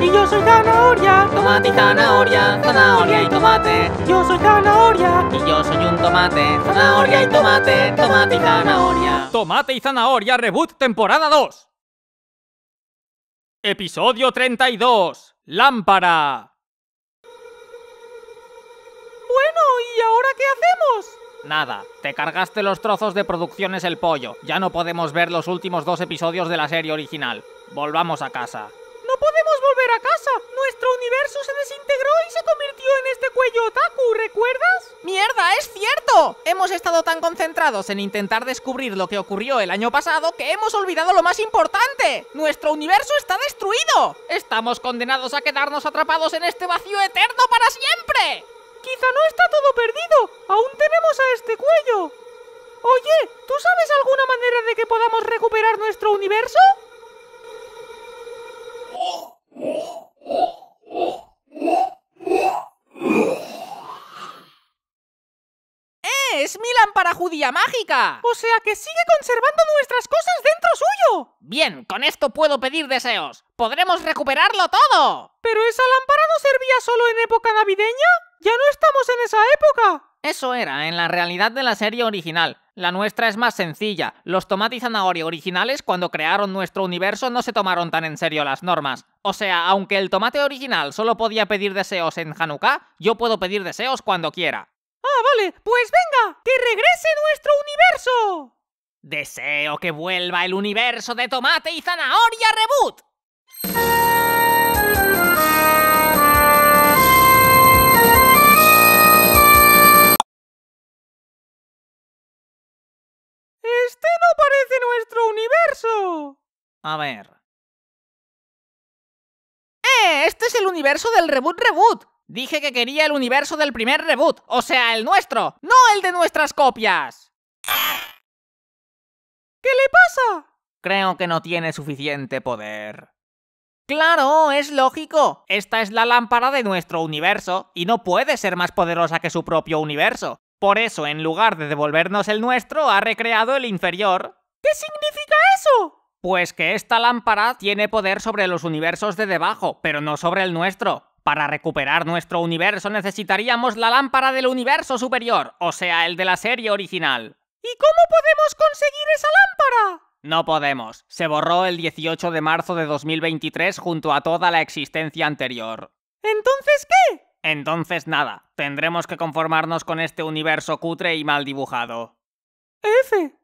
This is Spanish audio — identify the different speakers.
Speaker 1: Y yo
Speaker 2: soy zanahoria. Tomate y zanahoria, zanahoria y tomate. Yo soy zanahoria.
Speaker 1: Y yo soy un tomate. Zanahoria y tomate, tomate y
Speaker 2: zanahoria.
Speaker 1: Tomate y zanahoria, reboot temporada 2. Episodio 32. Lámpara.
Speaker 2: Bueno, ¿y ahora qué hacemos?
Speaker 1: Nada, te cargaste los trozos de producciones El Pollo. Ya no podemos ver los últimos dos episodios de la serie original. Volvamos a casa
Speaker 2: podemos volver a casa. Nuestro universo se desintegró y se convirtió en este cuello otaku, ¿recuerdas? ¡Mierda, es
Speaker 1: cierto! Hemos estado tan concentrados en intentar descubrir lo que ocurrió el año pasado que hemos olvidado lo más importante. Nuestro universo está destruido. Estamos condenados a quedarnos
Speaker 2: atrapados en este vacío eterno para siempre. Quizá no está todo perdido. Aún tenemos a este cuello. Oye, ¿tú sabes alguna manera de que podamos recuperar nuestro universo? para judía mágica. O sea que sigue conservando nuestras cosas dentro
Speaker 1: suyo. Bien, con esto puedo pedir deseos. Podremos recuperarlo todo.
Speaker 2: ¿Pero esa lámpara no servía solo en época navideña? Ya no estamos en esa época. Eso era, en
Speaker 1: la realidad de la serie original. La nuestra es más sencilla. Los tomates y zanahoria originales, cuando crearon nuestro universo, no se tomaron tan en serio las normas. O sea, aunque el tomate original solo podía pedir deseos en Hanukkah, yo puedo pedir deseos cuando quiera.
Speaker 2: Ah, vale, pues venga, que regrese nuestro universo.
Speaker 1: Deseo que vuelva el universo de tomate y zanahoria reboot.
Speaker 2: Este no parece nuestro universo. A ver. ¡Eh! Este es el universo
Speaker 1: del reboot reboot. Dije que quería el universo del primer reboot, o sea, el nuestro, no el de nuestras copias. ¿Qué le pasa? Creo que no tiene suficiente poder. Claro, es lógico. Esta es la lámpara de nuestro universo y no puede ser más poderosa que su propio universo. Por eso, en lugar de devolvernos el nuestro, ha recreado el inferior. ¿Qué significa eso? Pues que esta lámpara tiene poder sobre los universos de debajo, pero no sobre el nuestro. Para recuperar nuestro universo necesitaríamos la lámpara del universo superior, o sea, el de la serie original.
Speaker 2: ¿Y cómo podemos conseguir esa lámpara?
Speaker 1: No podemos. Se borró el 18 de marzo de 2023 junto a toda la existencia anterior. ¿Entonces qué? Entonces nada. Tendremos que conformarnos con este universo cutre y mal dibujado.
Speaker 2: F.